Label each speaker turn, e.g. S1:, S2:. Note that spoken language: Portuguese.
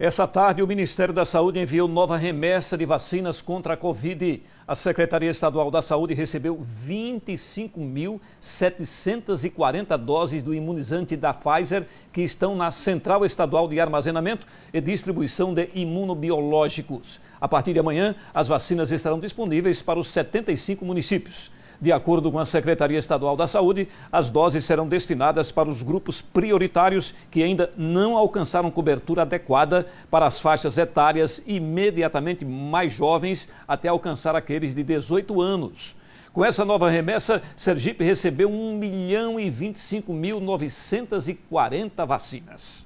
S1: Essa tarde, o Ministério da Saúde enviou nova remessa de vacinas contra a Covid. A Secretaria Estadual da Saúde recebeu 25.740 doses do imunizante da Pfizer, que estão na Central Estadual de Armazenamento e Distribuição de Imunobiológicos. A partir de amanhã, as vacinas estarão disponíveis para os 75 municípios. De acordo com a Secretaria Estadual da Saúde, as doses serão destinadas para os grupos prioritários que ainda não alcançaram cobertura adequada para as faixas etárias imediatamente mais jovens até alcançar aqueles de 18 anos. Com essa nova remessa, Sergipe recebeu 1 milhão e 25 mil 940 vacinas.